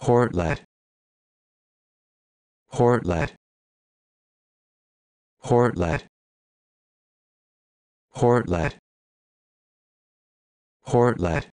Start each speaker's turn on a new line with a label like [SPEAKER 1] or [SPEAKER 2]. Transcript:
[SPEAKER 1] Portlet Portlet Portlet Portlet Portlet